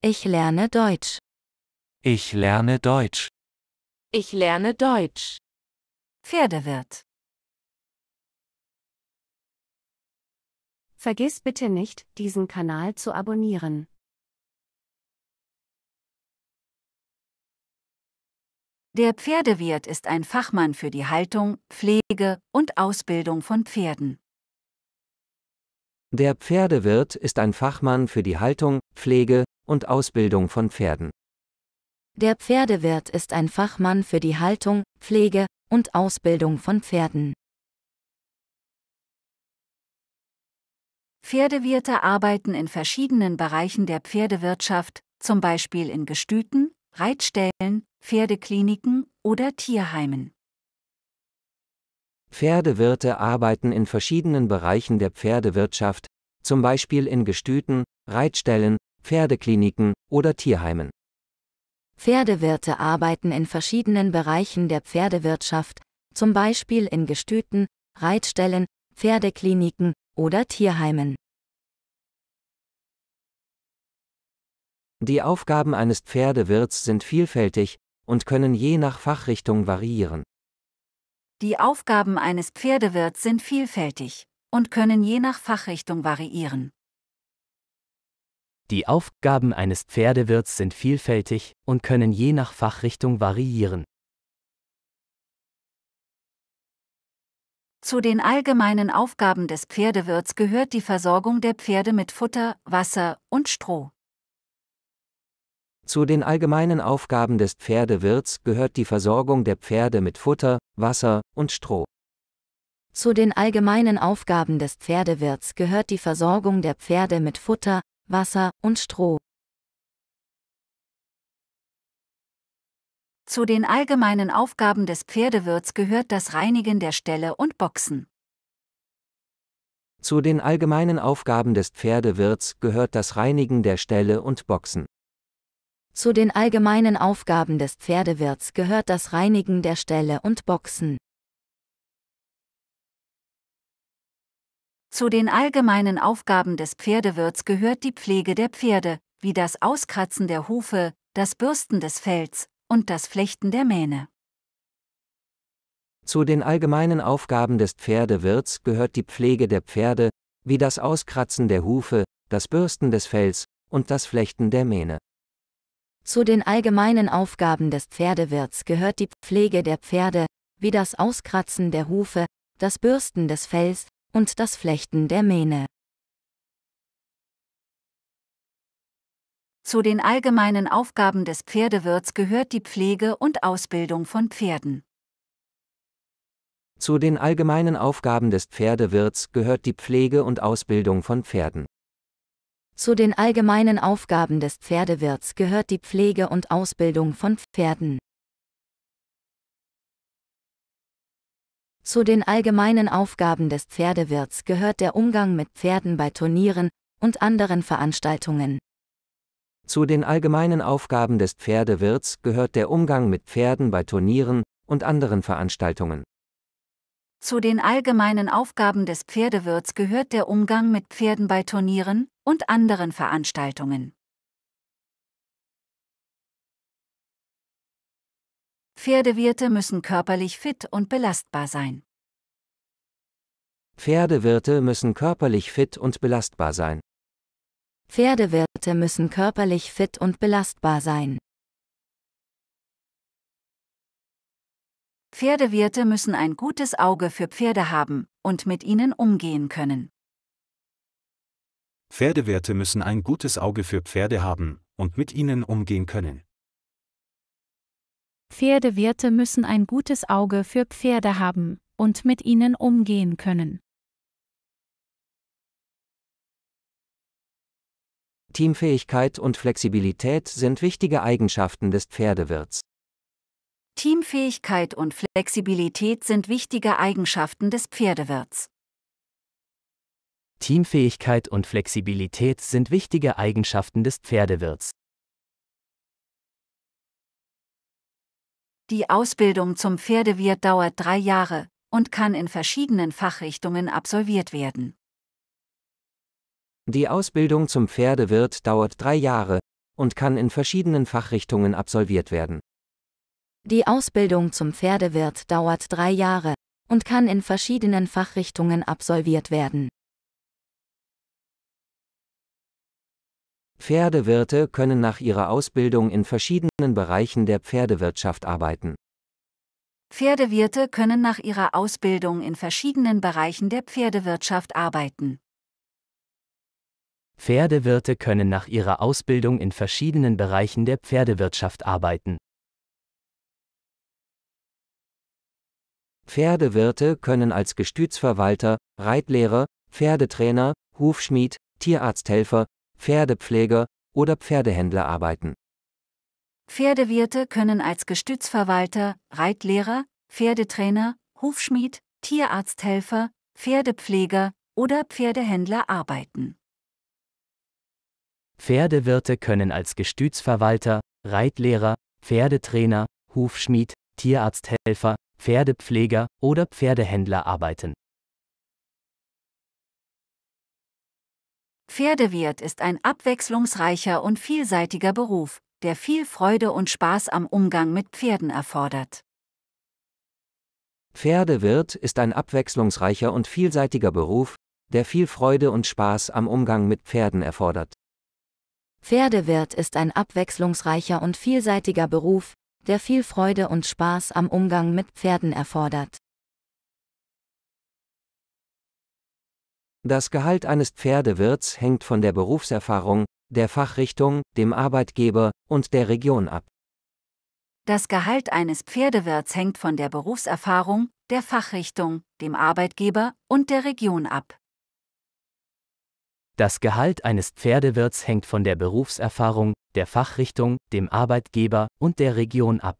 Ich lerne Deutsch. Ich lerne Deutsch. Ich lerne Deutsch. Pferdewirt. Vergiss bitte nicht, diesen Kanal zu abonnieren. Der Pferdewirt ist ein Fachmann für die Haltung, Pflege und Ausbildung von Pferden. Der Pferdewirt ist ein Fachmann für die Haltung, Pflege und Ausbildung von Pferden. Der Pferdewirt ist ein Fachmann für die Haltung, Pflege und Ausbildung von Pferden. Pferdewirte arbeiten in verschiedenen Bereichen der Pferdewirtschaft, zum Beispiel in Gestüten, Reitstellen, Pferdekliniken oder Tierheimen. Pferdewirte arbeiten in verschiedenen Bereichen der Pferdewirtschaft, zum Beispiel in Gestüten, Reitstellen Pferdekliniken oder Tierheimen. Pferdewirte arbeiten in verschiedenen Bereichen der Pferdewirtschaft, zum Beispiel in Gestüten, Reitstellen, Pferdekliniken oder Tierheimen. Die Aufgaben eines Pferdewirts sind vielfältig und können je nach Fachrichtung variieren. Die Aufgaben eines Pferdewirts sind vielfältig und können je nach Fachrichtung variieren. Die Aufgaben eines Pferdewirts sind vielfältig und können je nach Fachrichtung variieren. Zu den allgemeinen Aufgaben des Pferdewirts gehört die Versorgung der Pferde mit Futter, Wasser und Stroh. Zu den allgemeinen Aufgaben des Pferdewirts gehört die Versorgung der Pferde mit Futter, Wasser und Stroh. Zu den allgemeinen Aufgaben des Pferdewirts gehört die Versorgung der Pferde mit Futter, Wasser und Stroh. Zu den allgemeinen Aufgaben des Pferdewirts gehört das Reinigen der Ställe und Boxen. Zu den allgemeinen Aufgaben des Pferdewirts gehört das Reinigen der Ställe und Boxen. Zu den allgemeinen Aufgaben des Pferdewirts gehört das Reinigen der Ställe und Boxen. Zu den allgemeinen Aufgaben des Pferdewirts gehört die Pflege der Pferde, wie das Auskratzen der Hufe, das Bürsten des Fells und das Flechten der Mähne. Zu den allgemeinen Aufgaben des Pferdewirts gehört die Pflege der Pferde, wie das Auskratzen der Hufe, das Bürsten des Fells und das Flechten der Mähne. Zu den allgemeinen Aufgaben des Pferdewirts gehört die Pflege der Pferde, wie das Auskratzen der Hufe, das Bürsten des Fells und das Flechten der Mähne. Zu den allgemeinen Aufgaben des Pferdewirts gehört die Pflege und Ausbildung von Pferden. Zu den allgemeinen Aufgaben des Pferdewirts gehört die Pflege und Ausbildung von Pferden. Zu den allgemeinen Aufgaben des Pferdewirts gehört die Pflege und Ausbildung von Pferden. Zu den allgemeinen Aufgaben des Pferdewirts gehört der Umgang mit Pferden bei Turnieren und anderen Veranstaltungen. Zu den allgemeinen Aufgaben des Pferdewirts gehört der Umgang mit Pferden bei Turnieren und anderen Veranstaltungen. Zu den allgemeinen Aufgaben des Pferdewirts gehört der Umgang mit Pferden bei Turnieren und anderen Veranstaltungen. Pferdewirte müssen körperlich fit und belastbar sein. Pferdewirte müssen körperlich fit und belastbar sein. Pferdewirte müssen körperlich fit und belastbar sein. Pferdewirte müssen ein gutes Auge für Pferde haben und mit ihnen umgehen können. Pferdewirte müssen ein gutes Auge für Pferde haben und mit ihnen umgehen können. Pferdewirte müssen ein gutes Auge für Pferde haben und mit ihnen umgehen können. Teamfähigkeit und Flexibilität sind wichtige Eigenschaften des Pferdewirts. Teamfähigkeit und Flexibilität sind wichtige Eigenschaften des Pferdewirts. Teamfähigkeit und Flexibilität sind wichtige Eigenschaften des Pferdewirts. Die Ausbildung zum Pferdewirt dauert drei Jahre und kann in verschiedenen Fachrichtungen absolviert werden. Die Ausbildung zum Pferdewirt dauert drei Jahre und kann in verschiedenen Fachrichtungen absolviert werden. Die Ausbildung zum Pferdewirt dauert drei Jahre und kann in verschiedenen Fachrichtungen absolviert werden. Pferdewirte können nach ihrer Ausbildung in verschiedenen Bereichen der Pferdewirtschaft arbeiten. Pferdewirte können nach ihrer Ausbildung in verschiedenen Bereichen der Pferdewirtschaft arbeiten. Pferdewirte können nach ihrer Ausbildung in verschiedenen Bereichen der Pferdewirtschaft arbeiten. Pferdewirte können als Gestütsverwalter, Reitlehrer, Pferdetrainer, Hufschmied, Tierarzthelfer, Pferdepfleger oder Pferdehändler arbeiten. Pferdewirte können als Gestützverwalter, Reitlehrer, Pferdetrainer, Hufschmied, Tierarzthelfer, Pferdepfleger oder Pferdehändler arbeiten. Pferdewirte können als Gestützverwalter, Reitlehrer, Pferdetrainer, Hufschmied, Tierarzthelfer, Pferdepfleger oder Pferdehändler arbeiten. Pferdewirt ist ein abwechslungsreicher und vielseitiger Beruf, der viel Freude und Spaß am Umgang mit Pferden erfordert. Pferdewirt ist ein abwechslungsreicher und vielseitiger Beruf, der viel Freude und Spaß am Umgang mit Pferden erfordert. Pferdewirt ist ein abwechslungsreicher und vielseitiger Beruf, der viel Freude und Spaß am Umgang mit Pferden erfordert. Das Gehalt eines Pferdewirts hängt von der Berufserfahrung, der Fachrichtung, dem Arbeitgeber und der Region ab. Das Gehalt eines Pferdewirts hängt von der Berufserfahrung, der Fachrichtung, dem Arbeitgeber und der Region ab. Das Gehalt eines Pferdewirts hängt von der Berufserfahrung, der Fachrichtung, dem Arbeitgeber und der Region ab.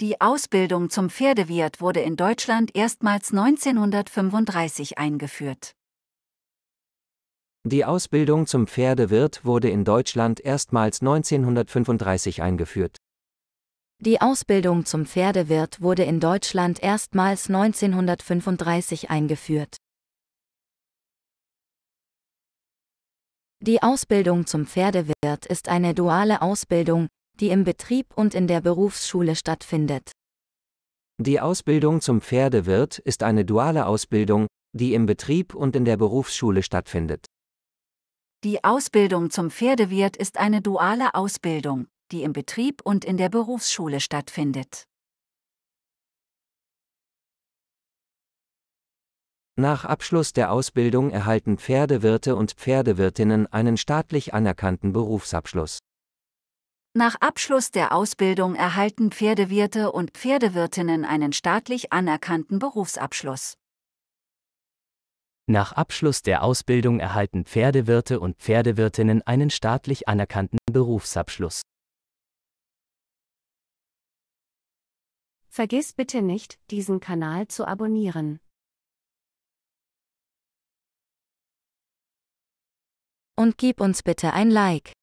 Die Ausbildung zum Pferdewirt wurde in Deutschland erstmals 1935 eingeführt. Die Ausbildung zum Pferdewirt wurde in Deutschland erstmals 1935 eingeführt. Die Ausbildung zum Pferdewirt wurde in Deutschland erstmals 1935 eingeführt. Die Ausbildung zum Pferdewirt ist eine duale Ausbildung, die im Betrieb und in der Berufsschule stattfindet. Die Ausbildung zum Pferdewirt ist eine duale Ausbildung, die im Betrieb und in der Berufsschule stattfindet. Die Ausbildung zum Pferdewirt ist eine duale Ausbildung, die im Betrieb und in der Berufsschule stattfindet. Nach Abschluss der Ausbildung erhalten Pferdewirte und Pferdewirtinnen einen staatlich anerkannten Berufsabschluss. Nach Abschluss der Ausbildung erhalten Pferdewirte und Pferdewirtinnen einen staatlich anerkannten Berufsabschluss. Nach Abschluss der Ausbildung erhalten Pferdewirte und Pferdewirtinnen einen staatlich anerkannten Berufsabschluss. Vergiss bitte nicht, diesen Kanal zu abonnieren. Und gib uns bitte ein Like.